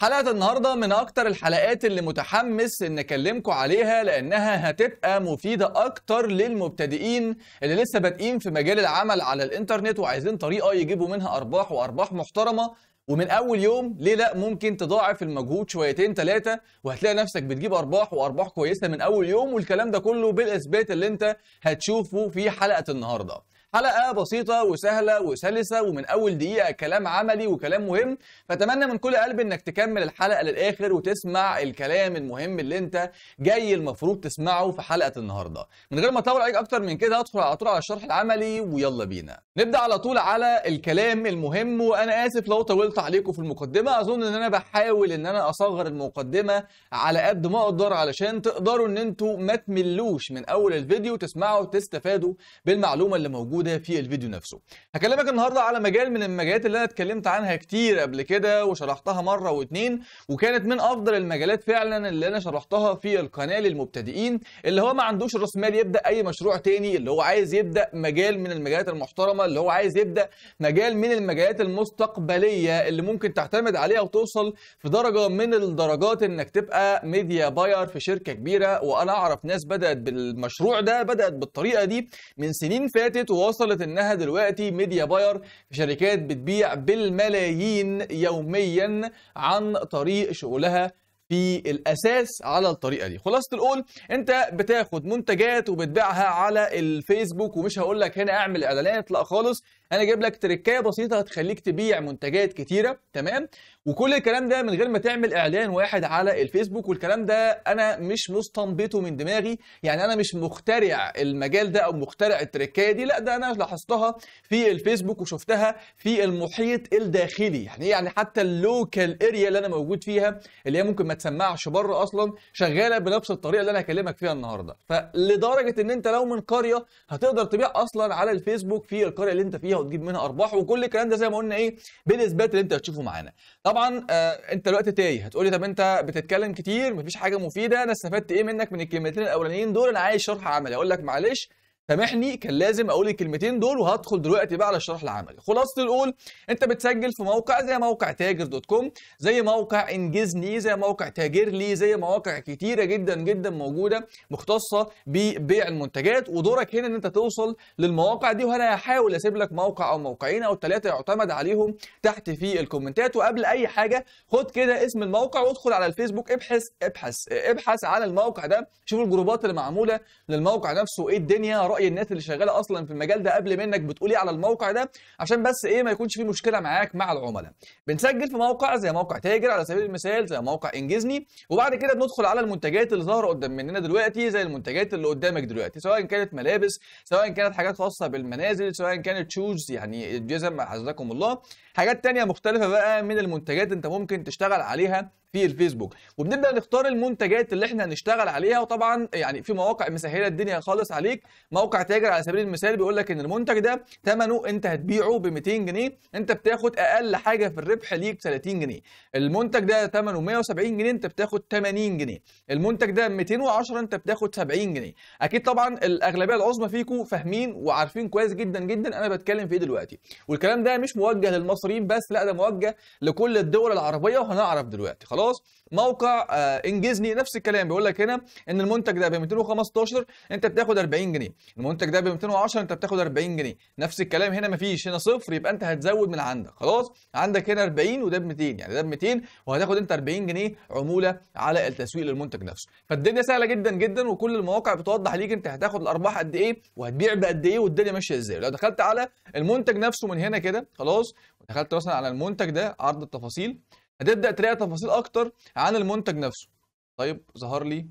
حلقة النهاردة من أكتر الحلقات اللي متحمس إن أكلمكم عليها لأنها هتبقى مفيدة أكتر للمبتدئين اللي لسه بادئين في مجال العمل على الإنترنت وعايزين طريقة يجيبوا منها أرباح وأرباح محترمة ومن أول يوم ليه لأ ممكن تضاعف المجهود شويتين ثلاثة وهتلاقي نفسك بتجيب أرباح وأرباح كويسة من أول يوم والكلام ده كله بالإثبات اللي أنت هتشوفه في حلقة النهاردة. حلقه بسيطه وسهله وسلسه ومن اول دقيقه كلام عملي وكلام مهم فاتمنى من كل قلب انك تكمل الحلقه للاخر وتسمع الكلام المهم اللي انت جاي المفروض تسمعه في حلقه النهارده من غير ما اطول عليك اكتر من كده أدخل على طول على الشرح العملي ويلا بينا نبدا على طول على الكلام المهم وانا اسف لو طولت عليكم في المقدمه اظن ان انا بحاول ان انا اصغر المقدمه على قد ما اقدر علشان تقدروا ان انتوا ما تملوش من اول الفيديو تسمعوا وتستفادوا بالمعلومه اللي موجوده موجوده في الفيديو نفسه هكلمك النهارده على مجال من المجالات اللي انا اتكلمت عنها كتير قبل كده وشرحتها مره واتنين وكانت من افضل المجالات فعلا اللي انا شرحتها في القناه للمبتدئين اللي هو ما عندوش راس مال يبدا اي مشروع تاني اللي هو عايز يبدا مجال من المجالات المحترمه اللي هو عايز يبدا مجال من المجالات المستقبليه اللي ممكن تعتمد عليها وتوصل في درجه من الدرجات انك تبقى ميديا باير في شركه كبيره وانا اعرف ناس بدات بالمشروع ده بدات بالطريقه دي من سنين فاتت وهو وصلت انها دلوقتي ميديا باير في شركات بتبيع بالملايين يوميا عن طريق شغلها في الاساس على الطريقه دي خلاصه القول انت بتاخد منتجات وبتبيعها على الفيسبوك ومش هقول لك هنا اعمل اعلانات لا خالص انا جايب لك تركايه بسيطه هتخليك تبيع منتجات كتيره تمام وكل الكلام ده من غير ما تعمل اعلان واحد على الفيسبوك والكلام ده انا مش مستنبطه من دماغي يعني انا مش مخترع المجال ده او مخترع التركايه دي لا ده انا لاحظتها في الفيسبوك وشفتها في المحيط الداخلي يعني إيه؟ يعني حتى اللوكال اريا اللي انا موجود فيها اللي هي ممكن ما تسمعش بره اصلا شغاله بنفس الطريقه اللي انا هكلمك فيها النهارده فلدرجه ان انت لو من قريه هتقدر تبيع اصلا على الفيسبوك في القريه اللي انت فيها وتجيب منها ارباح وكل الكلام ده زي ما قلنا ايه بالاثبات اللي انت هتشوفه معانا طبعا آه انت دلوقتي تايه هتقولي طب انت بتتكلم كتير مفيش حاجه مفيده انا استفدت ايه منك من الكلمتين الاولانيين دول انا عايز شرح عملي اقول لك معلش سامحني كان لازم اقول الكلمتين دول وهدخل دلوقتي بقى على الشرح العملي خلاصه الاول انت بتسجل في موقع زي موقع تاجر دوت كوم زي موقع انجزني زي موقع تاجرلي زي مواقع كتيره جدا جدا موجوده مختصه ببيع المنتجات ودورك هنا ان انت توصل للمواقع دي وانا هحاول اسيب لك موقع او موقعين او ثلاثه يعتمد عليهم تحت في الكومنتات وقبل اي حاجه خد كده اسم الموقع وادخل على الفيسبوك ابحث ابحث ابحث على الموقع ده شوف الجروبات اللي معموله للموقع نفسه ايه الدنيا راي الناس اللي شغاله اصلا في المجال ده قبل منك بتقول ايه على الموقع ده عشان بس ايه ما يكونش في مشكله معاك مع العملاء بنسجل في موقع زي موقع تاجر على سبيل المثال زي موقع انجزني وبعد كده بندخل على المنتجات اللي ظاهره قدام مننا دلوقتي زي المنتجات اللي قدامك دلوقتي سواء كانت ملابس سواء كانت حاجات خاصه بالمنازل سواء كانت شوز يعني جزم حفظكم الله حاجات تانية مختلفه بقى من المنتجات انت ممكن تشتغل عليها في الفيسبوك وبنبدا نختار المنتجات اللي احنا هنشتغل عليها وطبعا يعني في مواقع مسهله الدنيا خالص عليك موقع موقع تاجر على سبيل المثال بيقول لك ان المنتج ده ثمنه انت هتبيعه ب 200 جنيه انت بتاخد اقل حاجه في الربح ليك 30 جنيه المنتج ده ثمنه 170 جنيه انت بتاخد 80 جنيه المنتج ده 210 انت بتاخد 70 جنيه اكيد طبعا الاغلبيه العظمى فيكم فاهمين وعارفين كويس جدا جدا انا بتكلم في ايه دلوقتي والكلام ده مش موجه للمصريين بس لا ده موجه لكل الدول العربيه وهنعرف دلوقتي خلاص موقع آه، انجزني نفس الكلام بيقول لك هنا ان المنتج ده ب 215 انت بتاخد 40 جنيه المنتج ده ب 210 انت بتاخد 40 جنيه نفس الكلام هنا مفيش هنا صفر يبقى انت هتزود من عندك خلاص عندك هنا 40 وده ب 200 يعني ده ب 200 وهتاخد انت 40 جنيه عموله على التسويق للمنتج نفسه فالدنيا سهله جدا جدا وكل المواقع بتوضح ليك انت هتاخد الارباح قد ايه وهتبيع بقد ايه والدنيا ماشيه ازاي لو دخلت على المنتج نفسه من هنا كده خلاص ودخلت مثلا على المنتج ده عرض التفاصيل هتبدا تلاقي تفاصيل اكتر عن المنتج نفسه طيب ظهر لي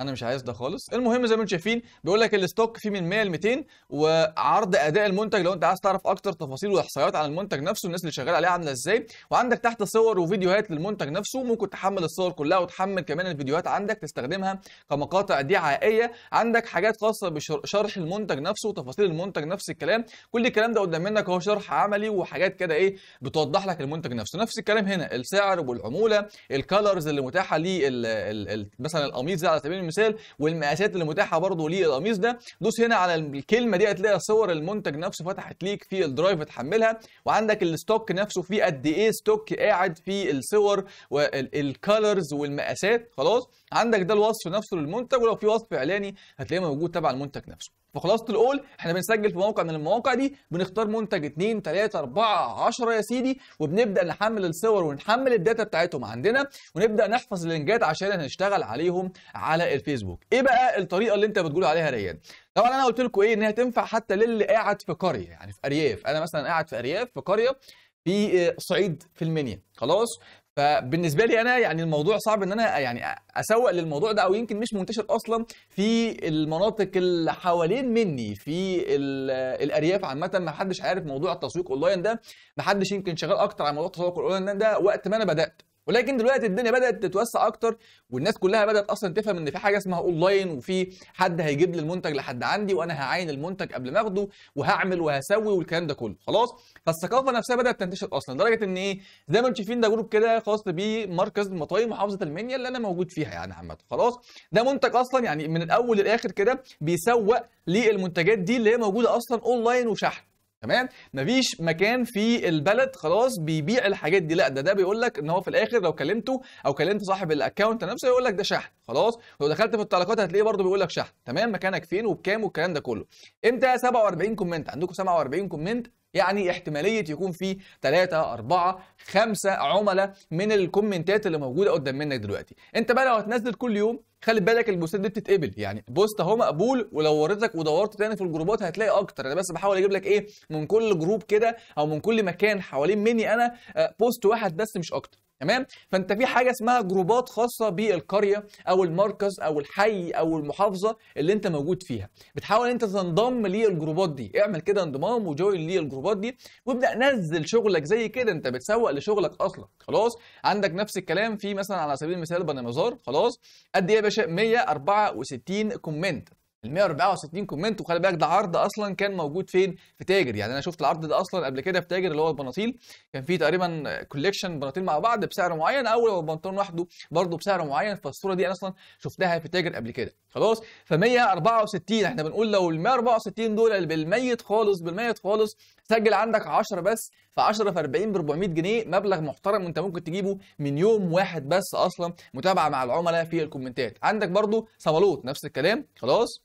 انا مش عايز ده خالص المهم زي ما انتم شايفين بيقول لك الستوك فيه من 100 ل 200 وعرض اداء المنتج لو انت عايز تعرف اكتر تفاصيل واحصائيات عن المنتج نفسه الناس اللي شغاله عليه عامله ازاي وعندك تحت صور وفيديوهات للمنتج نفسه ممكن تحمل الصور كلها وتحمل كمان الفيديوهات عندك تستخدمها كمقاطع دعائيه عندك حاجات خاصه بشرح المنتج نفسه وتفاصيل المنتج نفس الكلام كل الكلام ده قدام منك هو شرح عملي وحاجات كده ايه بتوضح لك المنتج نفسه نفس الكلام هنا السعر والعموله الكالرز اللي متاحه ليه مثلا القميص ده على سبيل المثال والمقاسات اللي متاحه برضه للقميص ده دوس هنا على الكلمه دي هتلاقي صور المنتج نفسه فتحت ليك في الدرايف تحملها وعندك الستوك نفسه في قد ايه ستوك قاعد في الصور والكالرز والمقاسات خلاص عندك ده الوصف نفسه للمنتج ولو في وصف اعلاني هتلاقيه موجود تبع المنتج نفسه فخلاصه الاول احنا بنسجل في موقع من المواقع دي بنختار منتج 2 3 4 10 يا سيدي وبنبدا نحمل الصور ونحمل الداتا بتاعتهم عندنا ونبدا نحفظ اللينكات عشان نشتغل عليهم على الفيسبوك ايه بقى الطريقه اللي انت بتقول عليها ريان طبعا انا قلت لكم ايه انها تنفع حتى للي قاعد في قريه يعني في ارياف انا مثلا قاعد في ارياف في قريه في صعيد في المنيا خلاص فبالنسبه لي انا يعني الموضوع صعب ان انا يعني اسوق للموضوع ده او يمكن مش منتشر اصلا في المناطق اللي حوالين مني في الارياف عامه ما حدش عارف موضوع التسويق اونلاين ده ما حدش يمكن شغال اكتر على موضوع التسويق الاونلاين ده وقت ما انا بدات ولكن دلوقتي الدنيا بدات تتوسع اكتر والناس كلها بدات اصلا تفهم ان في حاجه اسمها اونلاين وفي حد هيجيب لي المنتج لحد عندي وانا هعاين المنتج قبل ما اخده وهعمل وهسوي والكلام ده كله خلاص فالثقافه نفسها بدات تنتشر اصلا لدرجه ان ايه زي ما انتم شايفين ده جروب كده خاص بمركز المطايم محافظه المنيا اللي انا موجود فيها يعني عامه خلاص ده منتج اصلا يعني من الاول للاخر كده بيسوق للمنتجات دي اللي هي موجوده اصلا اونلاين وشحن تمام مفيش مكان في البلد خلاص بيبيع الحاجات دي لا ده ده بيقول لك ان هو في الاخر لو كلمته او كلمت صاحب الاكونت نفسه يقول لك ده شحن خلاص لو دخلت في التعليقات هتلاقيه برده بيقول لك شحن تمام مكانك فين وبكام والكلام ده كله امتى 47 كومنت عندكم 47 كومنت يعني احتمالية يكون في 3 4 5 عملاء من الكومنتات اللي موجودة قدام منك دلوقتي انت بقى لو هتنزل كل يوم خلي بالك البوستات دي بتتقبل يعني بوست اهو مقبول ولو وريتك ودورت تاني في الجروبات هتلاقي اكتر انا بس بحاول اجيب لك ايه من كل جروب كده او من كل مكان حوالين مني انا آه، بوست واحد بس مش اكتر تمام فانت في حاجه اسمها جروبات خاصه بالقريه او المركز او الحي او المحافظه اللي انت موجود فيها بتحاول انت تنضم للجروبات دي اعمل كده انضمام وجوين للجروبات دي وابدا نزل شغلك زي كده انت بتسوق لشغلك اصلا خلاص عندك نفس الكلام في مثلا على سبيل المثال بني مزار خلاص قد ايه يا باشا 164 كومنت ال 164 كومنت وخلي بالك ده عرض اصلا كان موجود فين في تاجر يعني انا شفت العرض ده اصلا قبل كده في تاجر اللي هو البناطيل كان فيه تقريبا كوليكشن بناطيل مع بعض بسعر معين او لو البنطلون لوحده برضه بسعر معين فالصوره دي انا اصلا شفتها في تاجر قبل كده خلاص ف 164 احنا بنقول لو ال 164 دول بالميت خالص بالميت خالص سجل عندك 10 بس ف 10 في 40 ب 400 جنيه مبلغ محترم وانت ممكن تجيبه من يوم واحد بس اصلا متابعه مع العملاء في الكومنتات عندك برضه صمالوت نفس الكلام خلاص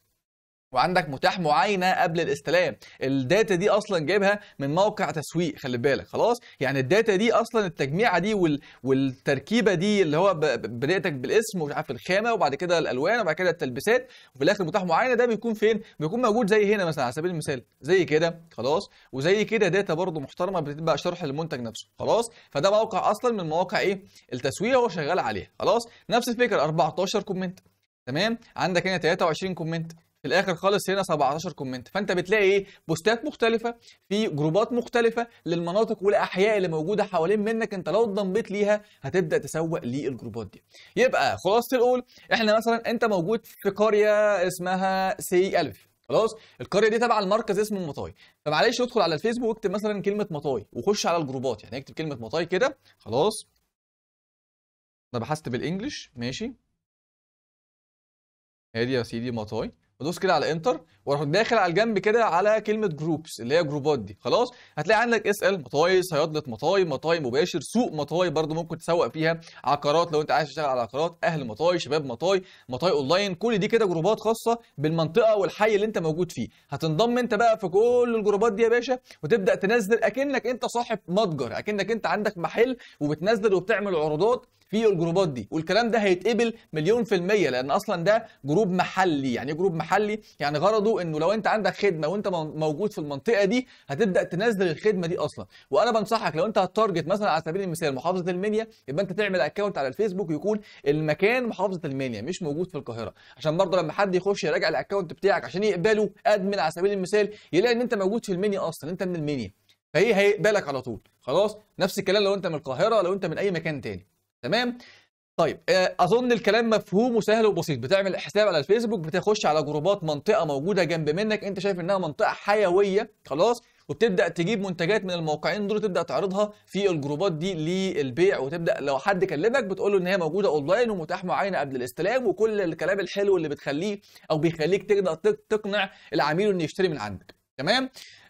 وعندك متاح معاينه قبل الاستلام الداتا دي اصلا جايبها من موقع تسويق خلي بالك خلاص يعني الداتا دي اصلا التجميعه دي وال... والتركيبه دي اللي هو ب... بدايتك بالاسم ومش عارف الخامه وبعد كده الالوان وبعد كده التلبيسات وفي الاخر متاح معاينه ده بيكون فين بيكون موجود زي هنا مثلا على سبيل المثال زي كده خلاص وزي كده داتا برده محترمه بتبقى شرح للمنتج نفسه خلاص فده موقع اصلا من مواقع ايه التسويق هو شغال عليها خلاص نفس الفكره 14 كومنت تمام عندك هنا 23 كومنت في الاخر خالص هنا 17 كومنت فانت بتلاقي ايه بوستات مختلفه في جروبات مختلفه للمناطق والاحياء اللي موجوده حوالين منك انت لو اتضميت ليها هتبدا تسوق للجروبات دي يبقى خلاصه الاول احنا مثلا انت موجود في قريه اسمها سي الف خلاص القريه دي تبع المركز اسمه مطاي فمعلش ادخل على الفيسبوك واكتب مثلا كلمه مطاي وخش على الجروبات يعني اكتب كلمه مطاي كده خلاص انا بحثت بالانجلش ماشي ادي يا سيدي مطاي بدوس كده على انتر واروح داخل على الجنب كده على كلمه جروبس اللي هي جروبات دي خلاص هتلاقي عندك اس ال مطاي صيادله مطاي مطاي مباشر سوق مطاي برده ممكن تسوق فيها عقارات لو انت عايز تشتغل على عقارات اهل مطاي شباب مطاي مطاي اونلاين كل دي كده جروبات خاصه بالمنطقه والحي اللي انت موجود فيه هتنضم انت بقى في كل الجروبات دي يا باشا وتبدا تنزل اكنك انت صاحب متجر اكنك انت عندك محل وبتنزل وبتعمل عروضات في الجروبات دي والكلام ده هيتقبل مليون في المية لأن أصلا ده جروب محلي يعني إيه جروب محلي يعني غرضه إنه لو أنت عندك خدمة وأنت موجود في المنطقة دي هتبدأ تنزل الخدمة دي أصلا وأنا بنصحك لو أنت هتارجت مثلا على سبيل المثال محافظة المنيا يبقى أنت تعمل أكونت على الفيسبوك يكون المكان محافظة المنيا مش موجود في القاهرة عشان برضه لما حد يخش يراجع الأكونت بتاعك عشان يقبله أدمن على سبيل المثال يلاقي إن أنت موجود في المنيا أصلا أنت من المنيا فهي هيقبلك على طول خلاص نفس الكلام لو انت من القاهره لو انت من اي مكان تاني تمام طيب آه، اظن الكلام مفهوم وسهل وبسيط بتعمل حساب على الفيسبوك بتخش على جروبات منطقه موجوده جنب منك انت شايف انها منطقه حيويه خلاص وبتبدا تجيب منتجات من الموقعين دول تبدا تعرضها في الجروبات دي للبيع وتبدا لو حد كلمك بتقول له ان هي موجوده اونلاين ومتاح معينه قبل الاستلام وكل الكلام الحلو اللي بتخليه او بيخليك تقدر تقنع العميل انه يشتري من عندك تمام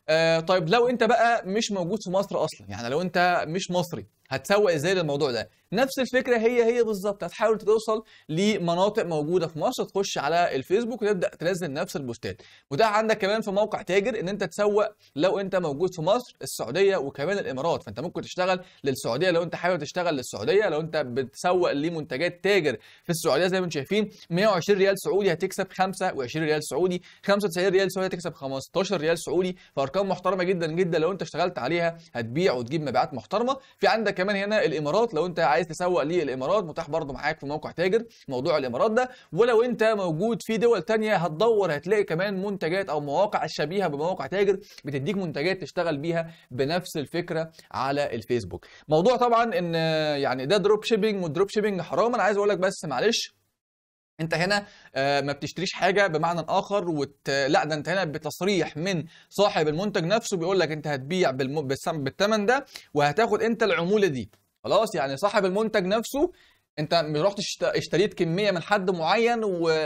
آه طيب لو انت بقى مش موجود في مصر اصلا يعني لو انت مش مصري هتسوق ازاي للموضوع ده نفس الفكره هي هي بالظبط هتحاول توصل لمناطق موجوده في مصر تخش على الفيسبوك وتبدا تنزل نفس البوستات وده عندك كمان في موقع تاجر ان انت تسوق لو انت موجود في مصر السعوديه وكمان الامارات فانت ممكن تشتغل للسعوديه لو انت حابب تشتغل للسعوديه لو انت بتسوق لمنتجات تاجر في السعوديه زي ما انتم شايفين 120 ريال سعودي هتكسب 25 ريال سعودي 95 ريال سعودي هتكسب 15 ريال سعودي فارقام محترمه جدا جدا لو انت اشتغلت عليها هتبيع وتجيب مبيعات محترمه في عندك كمان هنا الامارات لو انت عايز تسوق للامارات متاح برضه معاك في موقع تاجر موضوع الامارات ده ولو انت موجود في دول تانية هتدور هتلاقي كمان منتجات او مواقع شبيهه بمواقع تاجر بتديك منتجات تشتغل بيها بنفس الفكره على الفيسبوك موضوع طبعا ان يعني ده دروب شيبنج والدروب شيبنج حرام انا عايز اقول لك بس معلش انت هنا آه، ما بتشتريش حاجه بمعنى اخر وت... لا ده انت هنا بتصريح من صاحب المنتج نفسه بيقول لك انت هتبيع بالم... بالثمن ده وهتاخد انت العموله دي خلاص يعني صاحب المنتج نفسه انت ما رحتش اشتريت كميه من حد معين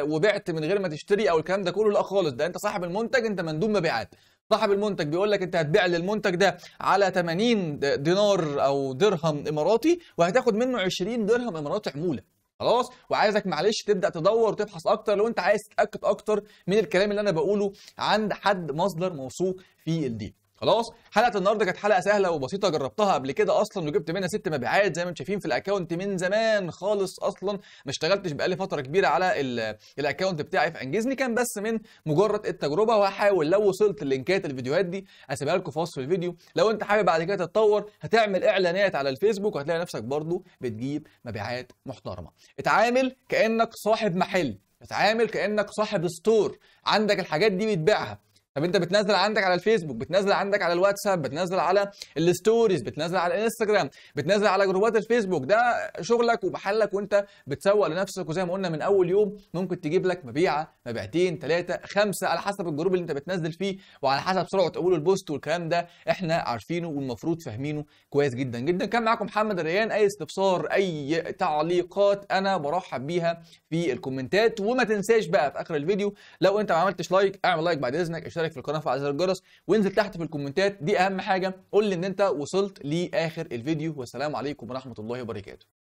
وبعت من غير ما تشتري او الكلام ده كله لا خالص ده انت صاحب المنتج انت مندوب مبيعات صاحب المنتج بيقول لك انت هتبيع للمنتج ده على 80 دينار او درهم اماراتي وهتاخد منه 20 درهم اماراتي عموله خلاص وعايزك معلش تبدا تدور وتبحث اكتر لو انت عايز تتاكد اكتر من الكلام اللي انا بقوله عند حد مصدر موثوق في الدين خلاص حلقه النهارده كانت حلقه سهله وبسيطه جربتها قبل كده اصلا وجبت منها ست مبيعات زي ما انتم شايفين في الاكونت من زمان خالص اصلا ما اشتغلتش بقالي فتره كبيره على الاكونت بتاعي في انجزني كان بس من مجرد التجربه وهحاول لو وصلت لينكات الفيديوهات دي اسيبها لكم في وصف الفيديو لو انت حابب بعد كده تتطور هتعمل اعلانات على الفيسبوك وهتلاقي نفسك برضو بتجيب مبيعات محترمه اتعامل كانك صاحب محل اتعامل كانك صاحب ستور عندك الحاجات دي بتبيعها طب انت بتنزل عندك على الفيسبوك بتنزل عندك على الواتساب بتنزل على الستوريز بتنزل على الانستجرام بتنزل على جروبات الفيسبوك ده شغلك ومحلك وانت بتسوق لنفسك وزي ما قلنا من اول يوم ممكن تجيب لك مبيعه مبيعتين ثلاثه خمسه على حسب الجروب اللي انت بتنزل فيه وعلى حسب سرعه قبول البوست والكلام ده احنا عارفينه والمفروض فاهمينه كويس جدا جدا كان معاكم محمد الريان اي استفسار اي تعليقات انا برحب بيها في الكومنتات وما تنساش بقى في اخر الفيديو لو انت ما عملتش لايك اعمل لايك بعد اذنك اشترك اشترك في القناه وفعل زر الجرس وانزل تحت في الكومنتات دي اهم حاجه قول لي ان انت وصلت لاخر الفيديو والسلام عليكم ورحمه الله وبركاته